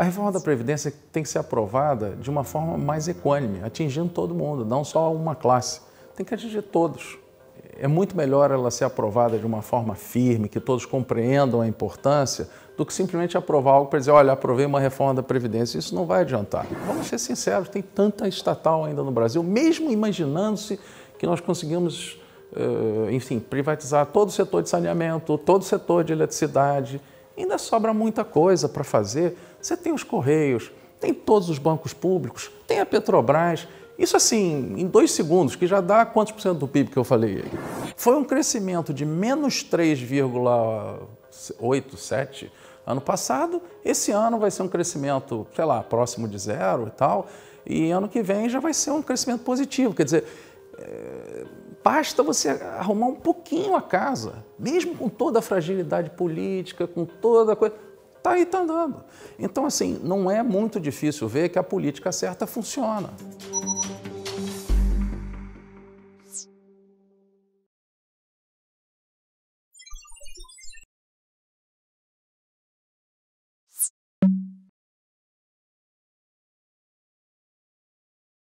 A reforma da Previdência tem que ser aprovada de uma forma mais equânime, atingindo todo mundo, não só uma classe. Tem que atingir todos. É muito melhor ela ser aprovada de uma forma firme, que todos compreendam a importância, do que simplesmente aprovar algo para dizer, olha, aprovei uma reforma da Previdência. Isso não vai adiantar. Vamos ser sinceros, tem tanta estatal ainda no Brasil, mesmo imaginando-se que nós conseguimos eh, enfim, privatizar todo o setor de saneamento, todo o setor de eletricidade, ainda sobra muita coisa para fazer. Você tem os Correios, tem todos os bancos públicos, tem a Petrobras. Isso assim, em dois segundos, que já dá quantos por cento do PIB que eu falei aí? Foi um crescimento de menos 3,87 ano passado. Esse ano vai ser um crescimento, sei lá, próximo de zero e tal. E ano que vem já vai ser um crescimento positivo. Quer dizer, Basta você arrumar um pouquinho a casa, mesmo com toda a fragilidade política, com toda a coisa. Tá aí, tá andando. Então, assim, não é muito difícil ver que a política certa funciona.